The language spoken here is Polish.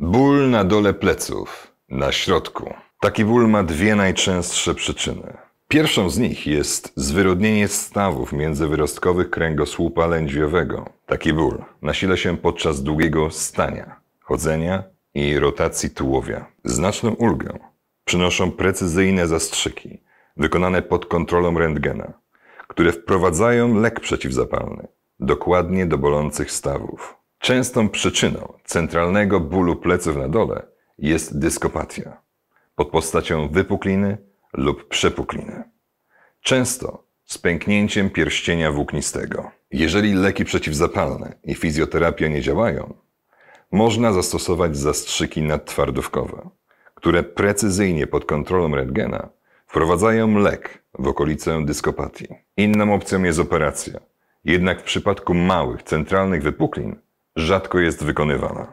Ból na dole pleców, na środku. Taki ból ma dwie najczęstsze przyczyny. Pierwszą z nich jest zwyrodnienie stawów międzywyrostkowych kręgosłupa lędźwiowego. Taki ból nasila się podczas długiego stania, chodzenia i rotacji tułowia. Znaczną ulgę przynoszą precyzyjne zastrzyki, wykonane pod kontrolą rentgena, które wprowadzają lek przeciwzapalny dokładnie do bolących stawów. Częstą przyczyną centralnego bólu pleców na dole jest dyskopatia pod postacią wypukliny lub przepukliny. Często z pęknięciem pierścienia włóknistego. Jeżeli leki przeciwzapalne i fizjoterapia nie działają, można zastosować zastrzyki nadtwardówkowe, które precyzyjnie pod kontrolą rentgena wprowadzają lek w okolicę dyskopatii. Inną opcją jest operacja. Jednak w przypadku małych, centralnych wypuklin rzadko jest wykonywana.